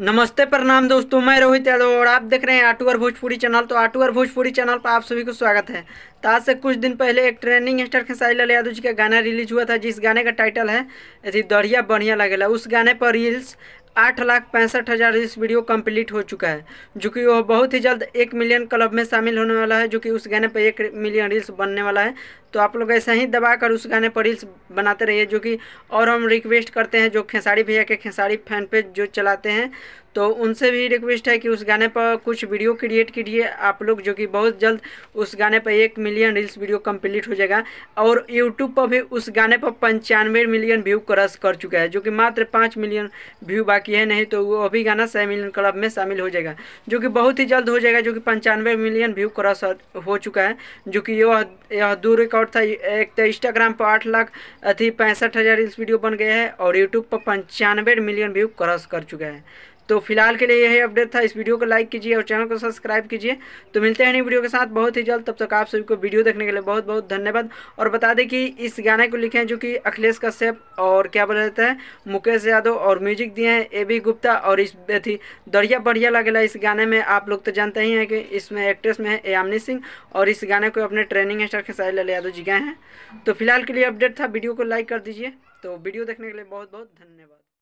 नमस्ते प्रणाम दोस्तों मैं रोहित यादव और आप देख रहे हैं और भोजपुरी चैनल तो और भोजपुरी चैनल पर आप सभी को स्वागत है तो आज से कुछ दिन पहले एक ट्रेंडिंग स्टार खेसारी लाल यादव जी का गाना रिलीज हुआ था जिस गाने का टाइटल है यदि दरिया बढ़िया लगेगा उस गाने पर रील्स आठ लाख पैंसठ हज़ार इस वीडियो कंप्लीट हो चुका है जो कि वह बहुत ही जल्द एक मिलियन क्लब में शामिल होने वाला है जो कि उस गाने पर एक मिलियन रील्स बनने वाला है तो आप लोग ऐसे ही दबा कर उस गाने पर रील्स बनाते रहिए जो कि और हम रिक्वेस्ट करते हैं जो खेसारी भैया के खेसारी फैन पेज जो चलाते हैं तो उनसे भी रिक्वेस्ट है कि उस गाने पर कुछ वीडियो क्रिएट कीजिए आप लोग जो कि बहुत जल्द उस गाने पर एक मिलियन रील्स वीडियो कंप्लीट हो जाएगा और यूट्यूब पर भी उस गाने पर पंचानवे मिलियन व्यू क्रॉस कर चुका है जो कि मात्र पाँच मिलियन व्यू बाकी किए नहीं तो वो अभी गाना सै मिलियन क्लब में शामिल हो जाएगा जो कि बहुत ही जल्द हो जाएगा जो कि पंचानवे मिलियन व्यू क्रॉस हो चुका है जो कि यह यह दो रिकॉर्ड था एक तो इंस्टाग्राम पर आठ लाख अथी पैंसठ हज़ार इस वीडियो बन गया है और यूट्यूब पर पंचानवे मिलियन व्यू क्रॉस कर चुका है तो फिलहाल के लिए यही अपडेट था इस वीडियो को लाइक कीजिए और चैनल को सब्सक्राइब कीजिए तो मिलते हैं नई वीडियो के साथ बहुत ही जल्द तब तक आप सभी को वीडियो देखने के लिए बहुत बहुत धन्यवाद और बता दें कि इस गाने को लिखे हैं जो कि अखिलेश कश्यप और क्या बोला जाता है मुकेश यादव और म्यूजिक दिए हैं ए बी गुप्ता और इस थी दरिया बढ़िया लगेला इस गाने में आप लोग तो जानते ही हैं कि इसमें एक्ट्रेस में है यामिनी सिंह और इस गाने को अपने ट्रेनिंग स्टार खेसारी लाल यादव जी गए हैं तो फिलहाल के लिए अपडेट था वीडियो को लाइक कर दीजिए तो वीडियो देखने के लिए बहुत बहुत धन्यवाद